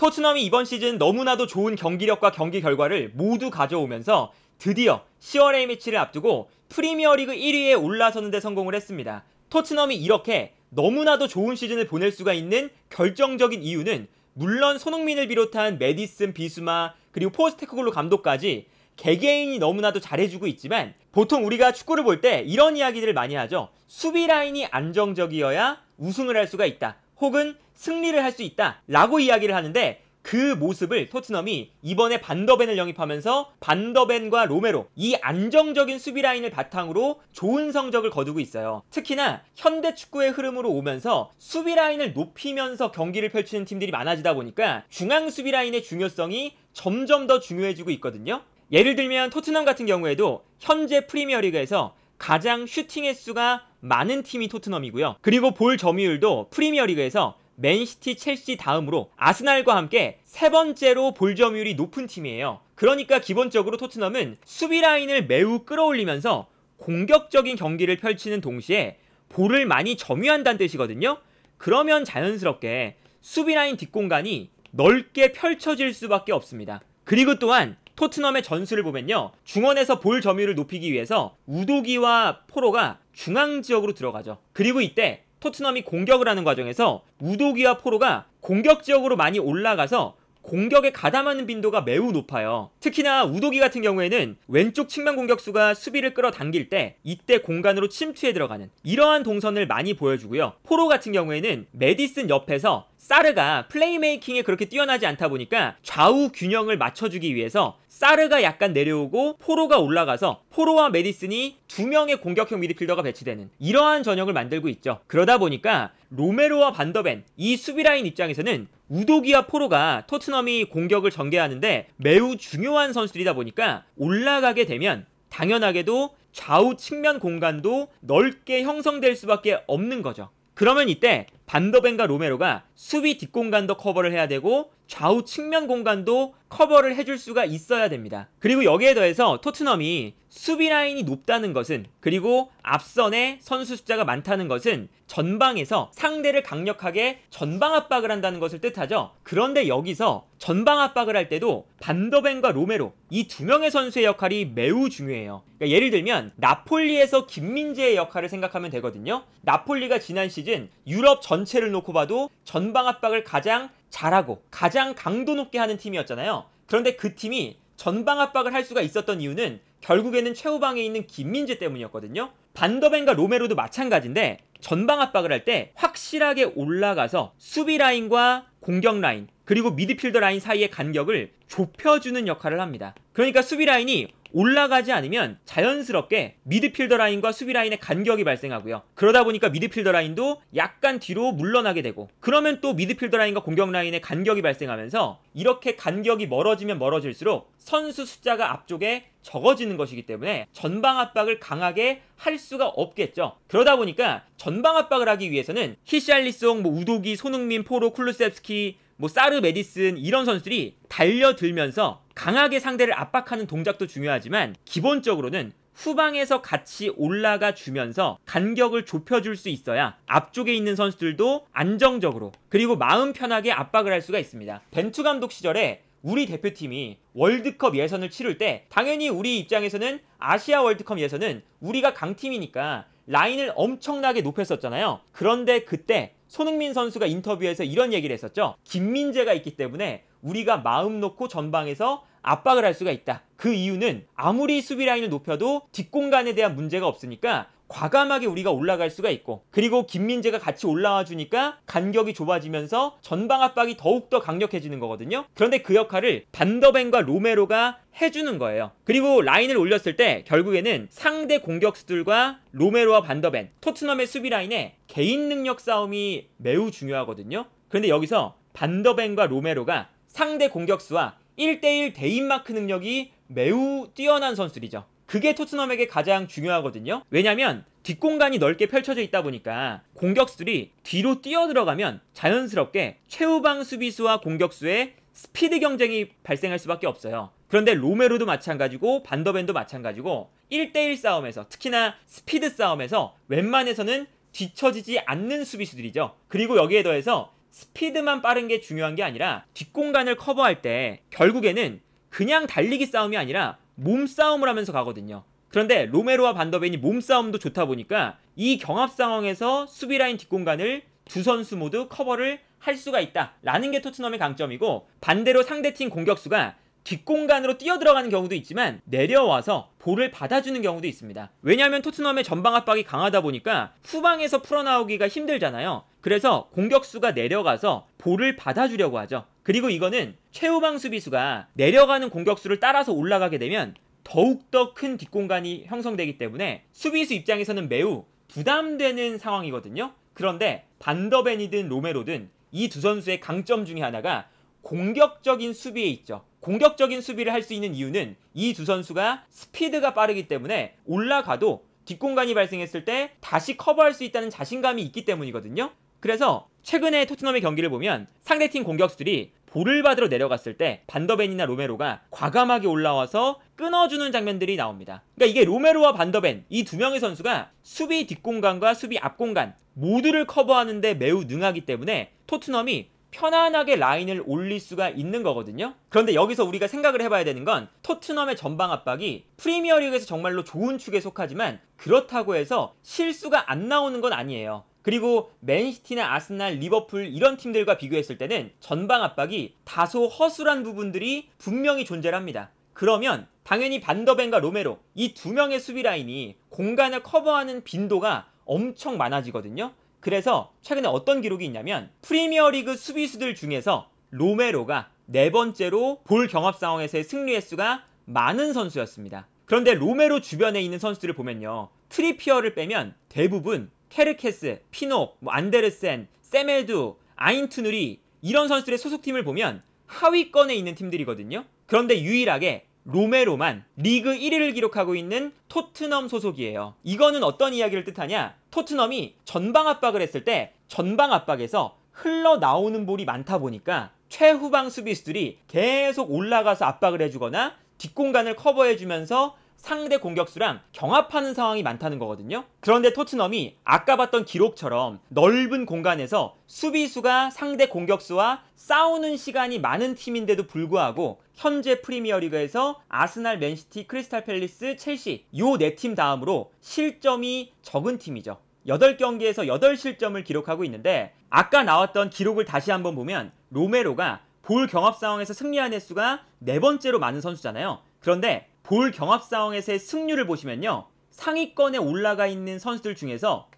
토트넘이 이번 시즌 너무나도 좋은 경기력과 경기 결과를 모두 가져오면서 드디어 10월의 매치를 앞두고 프리미어리그 1위에 올라서는 데 성공을 했습니다. 토트넘이 이렇게 너무나도 좋은 시즌을 보낼 수가 있는 결정적인 이유는 물론 손흥민을 비롯한 메디슨, 비수마, 그리고 포스테크골로 감독까지 개개인이 너무나도 잘해주고 있지만 보통 우리가 축구를 볼 때 이런 이야기들을 많이 하죠. 수비 라인이 안정적이어야 우승을 할 수가 있다. 혹은 승리를 할 수 있다 라고 이야기를 하는데 그 모습을 토트넘이 이번에 반더벤을 영입하면서 반더벤과 로메로 이 안정적인 수비 라인을 바탕으로 좋은 성적을 거두고 있어요. 특히나 현대 축구의 흐름으로 오면서 수비 라인을 높이면서 경기를 펼치는 팀들이 많아지다 보니까 중앙 수비 라인의 중요성이 점점 더 중요해지고 있거든요. 예를 들면 토트넘 같은 경우에도 현재 프리미어리그에서 가장 슈팅 횟수가 많은 팀이 토트넘이고요. 그리고 볼 점유율도 프리미어리그에서 맨시티, 첼시 다음으로 아스날과 함께 세 번째로 볼 점유율이 높은 팀이에요. 그러니까 기본적으로 토트넘은 수비 라인을 매우 끌어올리면서 공격적인 경기를 펼치는 동시에 볼을 많이 점유한다는 뜻이거든요. 그러면 자연스럽게 수비 라인 뒷공간이 넓게 펼쳐질 수밖에 없습니다. 그리고 또한 토트넘의 전술을 보면요. 중원에서 볼점유율을 높이기 위해서 우도기와 포로가 중앙 지역으로 들어가죠. 그리고 이때 토트넘이 공격을 하는 과정에서 우도기와 포로가 공격 지역으로 많이 올라가서 공격에 가담하는 빈도가 매우 높아요. 특히나 우도기 같은 경우에는 왼쪽 측면 공격수가 수비를 끌어당길 때 이때 공간으로 침투해 들어가는 이러한 동선을 많이 보여주고요. 포로 같은 경우에는 메디슨 옆에서 사르가 플레이메이킹에 그렇게 뛰어나지 않다 보니까 좌우 균형을 맞춰주기 위해서 사르가 약간 내려오고 포로가 올라가서 포로와 메디슨이 두 명의 공격형 미드필더가 배치되는 이러한 전형을 만들고 있죠. 그러다 보니까 로메로와 반더벤 이 수비라인 입장에서는 우도기와 포로가 토트넘이 공격을 전개하는데 매우 중요한 선수들이다 보니까 올라가게 되면 당연하게도 좌우 측면 공간도 넓게 형성될 수밖에 없는 거죠. 그러면 이때 반더벤과 로메로가 수비 뒷공간도 커버를 해야 되고 좌우 측면 공간도 커버를 해줄 수가 있어야 됩니다. 그리고 여기에 더해서 토트넘이 수비 라인이 높다는 것은 그리고 앞선에 선수 숫자가 많다는 것은 전방에서 상대를 강력하게 전방 압박을 한다는 것을 뜻하죠. 그런데 여기서 전방 압박을 할 때도 반더벤과 로메로 이 두 명의 선수의 역할이 매우 중요해요. 그러니까 예를 들면 나폴리에서 김민재의 역할을 생각하면 되거든요. 나폴리가 지난 시즌 유럽 전체를 놓고 봐도 전방 압박을 가장 잘하고 가장 강도 높게 하는 팀이었잖아요. 그런데 그 팀이 전방 압박을 할 수가 있었던 이유는 결국에는 최후방에 있는 김민재 때문이었거든요. 반더벤과 로메로도 마찬가지인데 전방 압박을 할 때 확실하게 올라가서 수비 라인과 공격 라인 그리고 미드필더 라인 사이의 간격을 좁혀주는 역할을 합니다. 그러니까 수비 라인이 올라가지 않으면 자연스럽게 미드필더 라인과 수비 라인의 간격이 발생하고요. 그러다 보니까 미드필더 라인도 약간 뒤로 물러나게 되고 그러면 또 미드필더 라인과 공격 라인의 간격이 발생하면서 이렇게 간격이 멀어지면 멀어질수록 선수 숫자가 앞쪽에 적어지는 것이기 때문에 전방 압박을 강하게 할 수가 없겠죠. 그러다 보니까 전방 압박을 하기 위해서는 히샬리송, 뭐 우도기, 손흥민, 포로, 쿨루셉스키, 뭐 사르 메디슨 이런 선수들이 달려들면서 강하게 상대를 압박하는 동작도 중요하지만 기본적으로는 후방에서 같이 올라가 주면서 간격을 좁혀줄 수 있어야 앞쪽에 있는 선수들도 안정적으로 그리고 마음 편하게 압박을 할 수가 있습니다. 벤투 감독 시절에 우리 대표팀이 월드컵 예선을 치를 때 당연히 우리 입장에서는 아시아 월드컵 예선은 우리가 강팀이니까 라인을 엄청나게 높였었잖아요. 그런데 그때 손흥민 선수가 인터뷰에서 이런 얘기를 했었죠. 김민재가 있기 때문에 우리가 마음 놓고 전방에서 압박을 할 수가 있다. 그 이유는 아무리 수비 라인을 높여도 뒷공간에 대한 문제가 없으니까 과감하게 우리가 올라갈 수가 있고 그리고 김민재가 같이 올라와 주니까 간격이 좁아지면서 전방 압박이 더욱더 강력해지는 거거든요. 그런데 그 역할을 반더벤과 로메로가 해주는 거예요. 그리고 라인을 올렸을 때 결국에는 상대 공격수들과 로메로와 반더벤, 토트넘의 수비 라인에 개인 능력 싸움이 매우 중요하거든요. 그런데 여기서 반더벤과 로메로가 상대 공격수와 1대1 대인 마크 능력이 매우 뛰어난 선수들이죠. 그게 토트넘에게 가장 중요하거든요. 왜냐면 뒷공간이 넓게 펼쳐져 있다 보니까 공격수들이 뒤로 뛰어 들어가면 자연스럽게 최후방 수비수와 공격수의 스피드 경쟁이 발생할 수밖에 없어요. 그런데 로메로도 마찬가지고 반더벤도 마찬가지고 1대1 싸움에서 특히나 스피드 싸움에서 웬만해서는 뒤처지지 않는 수비수들이죠. 그리고 여기에 더해서 스피드만 빠른 게 중요한 게 아니라 뒷공간을 커버할 때 결국에는 그냥 달리기 싸움이 아니라 몸싸움을 하면서 가거든요. 그런데 로메로와 반더벤이 몸싸움도 좋다 보니까 이 경합 상황에서 수비 라인 뒷공간을 두 선수 모두 커버를 할 수가 있다라는 게 토트넘의 강점이고 반대로 상대팀 공격수가 뒷공간으로 뛰어들어가는 경우도 있지만 내려와서 볼을 받아주는 경우도 있습니다. 왜냐하면 토트넘의 전방 압박이 강하다 보니까 후방에서 풀어나오기가 힘들잖아요. 그래서 공격수가 내려가서 볼을 받아주려고 하죠. 그리고 이거는 최후방 수비수가 내려가는 공격수를 따라서 올라가게 되면 더욱더 큰 뒷공간이 형성되기 때문에 수비수 입장에서는 매우 부담되는 상황이거든요. 그런데 반더벤이든 로메로든 이 두 선수의 강점 중의 하나가 공격적인 수비에 있죠. 공격적인 수비를 할 수 있는 이유는 이 두 선수가 스피드가 빠르기 때문에 올라가도 뒷공간이 발생했을 때 다시 커버할 수 있다는 자신감이 있기 때문이거든요. 그래서 최근에 토트넘의 경기를 보면 상대팀 공격수들이 볼을 받으러 내려갔을 때 반더벤이나 로메로가 과감하게 올라와서 끊어주는 장면들이 나옵니다. 그러니까 이게 로메로와 반더벤 이 두 명의 선수가 수비 뒷공간과 수비 앞공간 모두를 커버하는데 매우 능하기 때문에 토트넘이 편안하게 라인을 올릴 수가 있는 거거든요. 그런데 여기서 우리가 생각을 해봐야 되는 건 토트넘의 전방 압박이 프리미어리그에서 정말로 좋은 축에 속하지만 그렇다고 해서 실수가 안 나오는 건 아니에요. 그리고 맨시티나 아스날, 리버풀 이런 팀들과 비교했을 때는 전방 압박이 다소 허술한 부분들이 분명히 존재합니다. 그러면 당연히 반더벤과 로메로 이 두 명의 수비 라인이 공간을 커버하는 빈도가 엄청 많아지거든요. 그래서 최근에 어떤 기록이 있냐면 프리미어리그 수비수들 중에서 로메로가 네 번째로 볼 경합 상황에서의 승리 횟수가 많은 선수였습니다. 그런데 로메로 주변에 있는 선수들을 보면요. 트리피어를 빼면 대부분 케르케스, 피녹, 뭐 안데르센, 세메두, 아인투누리 이런 선수들의 소속팀을 보면 하위권에 있는 팀들이거든요. 그런데 유일하게 로메로만 리그 1위를 기록하고 있는 토트넘 소속이에요. 이거는 어떤 이야기를 뜻하냐? 토트넘이 전방 압박을 했을 때 전방 압박에서 흘러나오는 볼이 많다 보니까 최후방 수비수들이 계속 올라가서 압박을 해주거나 뒷공간을 커버해주면서 상대 공격수랑 경합하는 상황이 많다는 거거든요. 그런데 토트넘이 아까 봤던 기록처럼 넓은 공간에서 수비수가 상대 공격수와 싸우는 시간이 많은 팀인데도 불구하고 현재 프리미어리그에서 아스날, 맨시티, 크리스탈 팰리스, 첼시 요 네 팀 다음으로 실점이 적은 팀이죠. 8경기에서 8실점을 기록하고 있는데 아까 나왔던 기록을 다시 한번 보면 로메로가 볼 경합 상황에서 승리한 횟수가 네 번째로 많은 선수잖아요. 그런데 볼 경합 상황에서의 승률을 보시면요. 상위권에 올라가 있는 선수들 중에서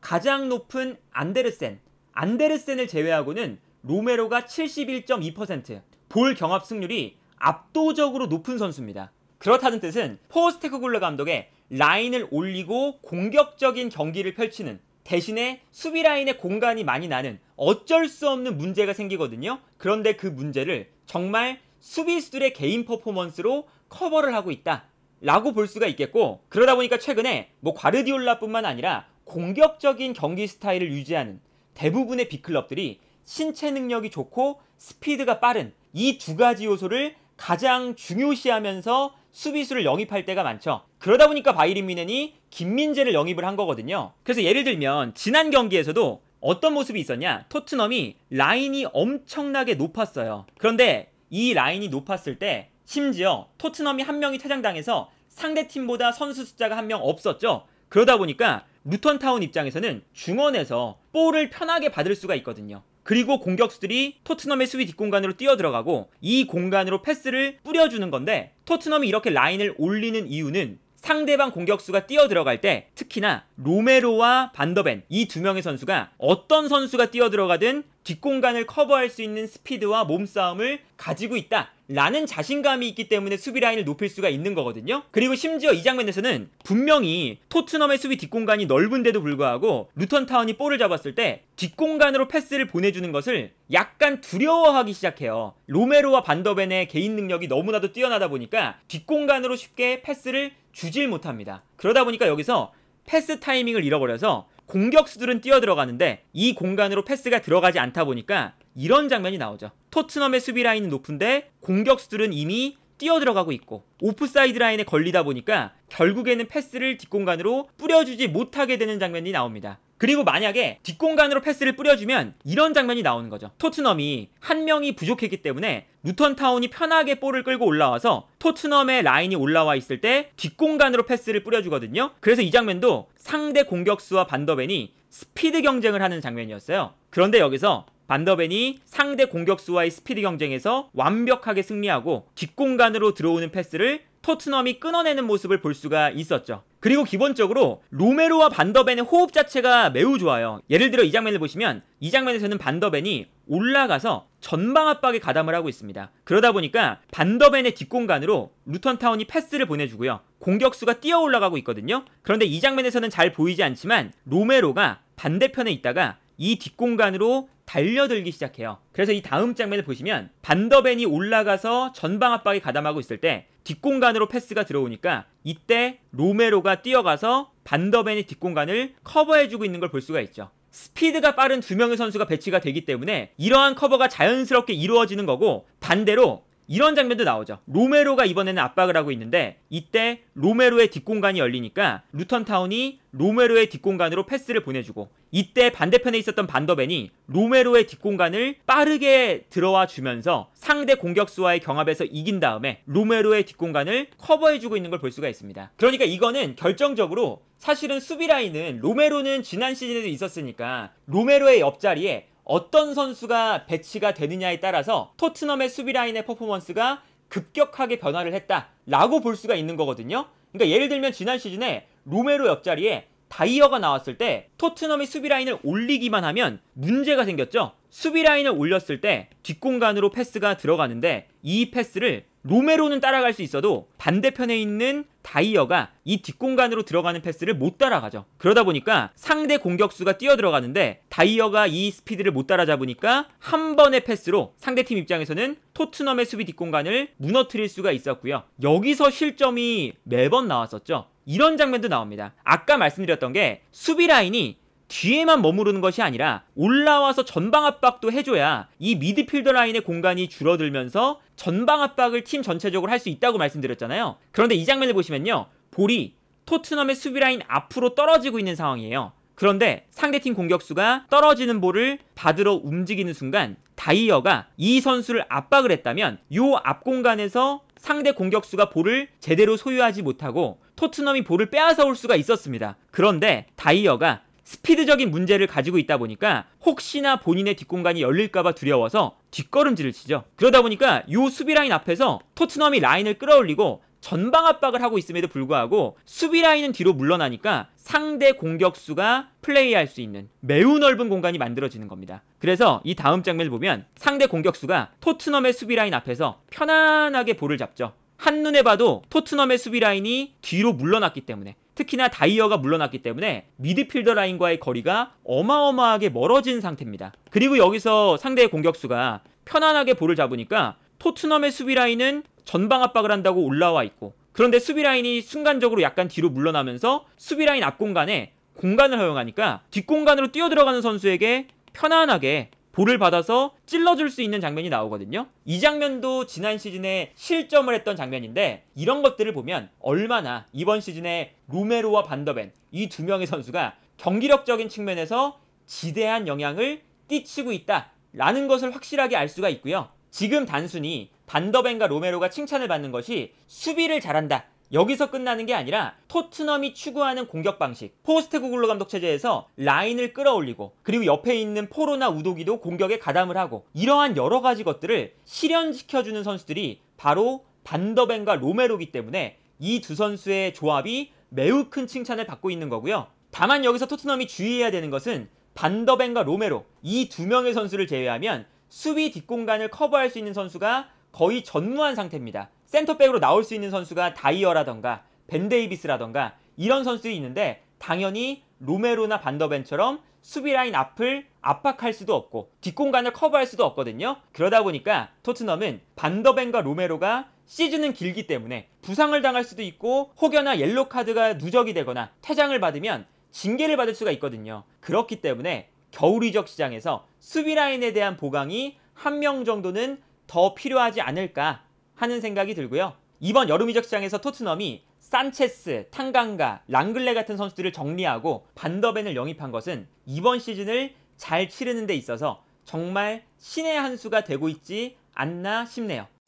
가장 높은 안데르센, 안데르센을 제외하고는 로메로가 71.2%, 볼 경합 승률이 압도적으로 높은 선수입니다. 그렇다는 뜻은 포스테크굴러 감독의 라인을 올리고 공격적인 경기를 펼치는 대신에 수비 라인에 공간이 많이 나는 어쩔 수 없는 문제가 생기거든요. 그런데 그 문제를 정말 수비수들의 개인 퍼포먼스로 커버를 하고 있다. 라고 볼 수가 있겠고 그러다 보니까 최근에 뭐 과르디올라뿐만 아니라 공격적인 경기 스타일을 유지하는 대부분의 빅클럽들이 신체 능력이 좋고 스피드가 빠른 이 두 가지 요소를 가장 중요시하면서 수비수를 영입할 때가 많죠. 그러다 보니까 바이린 미넨이 김민재를 영입을 한 거거든요. 그래서 예를 들면 지난 경기에서도 어떤 모습이 있었냐? 토트넘이 라인이 엄청나게 높았어요. 그런데 이 라인이 높았을 때 심지어 토트넘이 한 명이 퇴장당해서 상대 팀보다 선수 숫자가 한 명 없었죠. 그러다 보니까 루턴타운 입장에서는 중원에서 볼을 편하게 받을 수가 있거든요. 그리고 공격수들이 토트넘의 수비 뒷공간으로 뛰어들어가고 이 공간으로 패스를 뿌려주는 건데 토트넘이 이렇게 라인을 올리는 이유는 상대방 공격수가 뛰어들어갈 때 특히나 로메로와 반더벤 이 두 명의 선수가 어떤 선수가 뛰어들어가든 뒷공간을 커버할 수 있는 스피드와 몸싸움을 가지고 있다. 라는 자신감이 있기 때문에 수비 라인을 높일 수가 있는 거거든요. 그리고 심지어 이 장면에서는 분명히 토트넘의 수비 뒷공간이 넓은데도 불구하고 루턴 타운이 볼을 잡았을 때 뒷공간으로 패스를 보내주는 것을 약간 두려워하기 시작해요. 로메로와 반더벤의 개인 능력이 너무나도 뛰어나다 보니까 뒷공간으로 쉽게 패스를 주질 못합니다. 그러다 보니까 여기서 패스 타이밍을 잃어버려서 공격수들은 뛰어 들어가는데 이 공간으로 패스가 들어가지 않다 보니까 이런 장면이 나오죠. 토트넘의 수비 라인은 높은데 공격수들은 이미 뛰어 들어가고 있고 오프사이드 라인에 걸리다 보니까 결국에는 패스를 뒷공간으로 뿌려주지 못하게 되는 장면이 나옵니다. 그리고 만약에 뒷공간으로 패스를 뿌려주면 이런 장면이 나오는 거죠. 토트넘이 한 명이 부족했기 때문에 루턴 타운이 편하게 볼을 끌고 올라와서 토트넘의 라인이 올라와 있을 때 뒷공간으로 패스를 뿌려주거든요. 그래서 이 장면도 상대 공격수와 반더벤이 스피드 경쟁을 하는 장면이었어요. 그런데 여기서 반더벤이 상대 공격수와의 스피드 경쟁에서 완벽하게 승리하고 뒷공간으로 들어오는 패스를 토트넘이 끊어내는 모습을 볼 수가 있었죠. 그리고 기본적으로 로메로와 반더벤의 호흡 자체가 매우 좋아요. 예를 들어 이 장면을 보시면 이 장면에서는 반더벤이 올라가서 전방 압박에 가담을 하고 있습니다. 그러다 보니까 반더벤의 뒷공간으로 루턴타운이 패스를 보내주고요. 공격수가 뛰어 올라가고 있거든요. 그런데 이 장면에서는 잘 보이지 않지만 로메로가 반대편에 있다가 이 뒷공간으로 달려들기 시작해요. 그래서 이 다음 장면을 보시면 반더벤이 올라가서 전방 압박에 가담하고 있을 때 뒷공간으로 패스가 들어오니까 이때 로메로가 뛰어가서 반더벤이 뒷공간을 커버해주고 있는 걸 볼 수가 있죠. 스피드가 빠른 두 명의 선수가 배치가 되기 때문에 이러한 커버가 자연스럽게 이루어지는 거고 반대로 이런 장면도 나오죠. 로메로가 이번에는 압박을 하고 있는데 이때 로메로의 뒷공간이 열리니까 루턴 타운이 로메로의 뒷공간으로 패스를 보내주고 이때 반대편에 있었던 반더벤이 로메로의 뒷공간을 빠르게 들어와 주면서 상대 공격수와의 경합에서 이긴 다음에 로메로의 뒷공간을 커버해주고 있는 걸 볼 수가 있습니다. 그러니까 이거는 결정적으로 사실은 수비 라인은 로메로는 지난 시즌에도 있었으니까 로메로의 옆자리에 어떤 선수가 배치가 되느냐에 따라서 토트넘의 수비 라인의 퍼포먼스가 급격하게 변화를 했다라고 볼 수가 있는 거거든요. 그러니까 예를 들면 지난 시즌에 로메로 옆자리에 다이어가 나왔을 때 토트넘이 수비 라인을 올리기만 하면 문제가 생겼죠. 수비 라인을 올렸을 때 뒷공간으로 패스가 들어가는데 이 패스를 로메로는 따라갈 수 있어도 반대편에 있는 다이어가 이 뒷공간으로 들어가는 패스를 못 따라가죠. 그러다 보니까 상대 공격수가 뛰어들어가는데 다이어가 이 스피드를 못 따라잡으니까 한 번의 패스로 상대팀 입장에서는 토트넘의 수비 뒷공간을 무너뜨릴 수가 있었고요. 여기서 실점이 매번 나왔었죠. 이런 장면도 나옵니다. 아까 말씀드렸던 게 수비 라인이 뒤에만 머무르는 것이 아니라 올라와서 전방 압박도 해줘야 이 미드필더 라인의 공간이 줄어들면서 전방 압박을 팀 전체적으로 할 수 있다고 말씀드렸잖아요. 그런데 이 장면을 보시면요. 볼이 토트넘의 수비 라인 앞으로 떨어지고 있는 상황이에요. 그런데 상대팀 공격수가 떨어지는 볼을 받으러 움직이는 순간 다이어가 이 선수를 압박을 했다면 요 앞공간에서 상대 공격수가 볼을 제대로 소유하지 못하고 토트넘이 볼을 빼앗아 올 수가 있었습니다. 그런데 다이어가 스피드적인 문제를 가지고 있다 보니까 혹시나 본인의 뒷공간이 열릴까봐 두려워서 뒷걸음질을 치죠. 그러다 보니까 요 수비 라인 앞에서 토트넘이 라인을 끌어올리고 전방 압박을 하고 있음에도 불구하고 수비 라인은 뒤로 물러나니까 상대 공격수가 플레이할 수 있는 매우 넓은 공간이 만들어지는 겁니다. 그래서 이 다음 장면을 보면 상대 공격수가 토트넘의 수비 라인 앞에서 편안하게 볼을 잡죠. 한눈에 봐도 토트넘의 수비 라인이 뒤로 물러났기 때문에 특히나 다이어가 물러났기 때문에 미드필더 라인과의 거리가 어마어마하게 멀어진 상태입니다. 그리고 여기서 상대의 공격수가 편안하게 볼을 잡으니까 토트넘의 수비 라인은 전방 압박을 한다고 올라와 있고 그런데 수비 라인이 순간적으로 약간 뒤로 물러나면서 수비 라인 앞 공간에 공간을 허용하니까 뒷공간으로 뛰어들어가는 선수에게 편안하게 볼을 받아서 찔러줄 수 있는 장면이 나오거든요. 이 장면도 지난 시즌에 실점을 했던 장면인데 이런 것들을 보면 얼마나 이번 시즌에 로메로와 반더벤 이 두 명의 선수가 경기력적인 측면에서 지대한 영향을 끼치고 있다라는 것을 확실하게 알 수가 있고요. 지금 단순히 반더벤과 로메로가 칭찬을 받는 것이 수비를 잘한다 여기서 끝나는 게 아니라 토트넘이 추구하는 공격 방식 포스트구글로 감독 체제에서 라인을 끌어올리고 그리고 옆에 있는 포로나 우도기도 공격에 가담을 하고 이러한 여러 가지 것들을 실현시켜주는 선수들이 바로 반더벤과 로메로기 때문에 이 두 선수의 조합이 매우 큰 칭찬을 받고 있는 거고요. 다만 여기서 토트넘이 주의해야 되는 것은 반더벤과 로메로 이 두 명의 선수를 제외하면 수비 뒷공간을 커버할 수 있는 선수가 거의 전무한 상태입니다. 센터백으로 나올 수 있는 선수가 다이어라던가 벤데이비스라던가 이런 선수들이 있는데 당연히 로메로나 반더벤처럼 수비 라인 앞을 압박할 수도 없고 뒷공간을 커버할 수도 없거든요. 그러다 보니까 토트넘은 반더벤과 로메로가 시즌은 길기 때문에 부상을 당할 수도 있고 혹여나 옐로 카드가 누적이 되거나 퇴장을 받으면 징계를 받을 수가 있거든요. 그렇기 때문에 겨울 이적 시장에서 수비 라인에 대한 보강이 한 명 정도는 더 필요하지 않을까 하는 생각이 들고요. 이번 여름 이적 시장에서 토트넘이 산체스, 탄강가, 랑글레 같은 선수들을 정리하고 반더벤을 영입한 것은 이번 시즌을 잘 치르는 데 있어서 정말 신의 한 수가 되고 있지 않나 싶네요.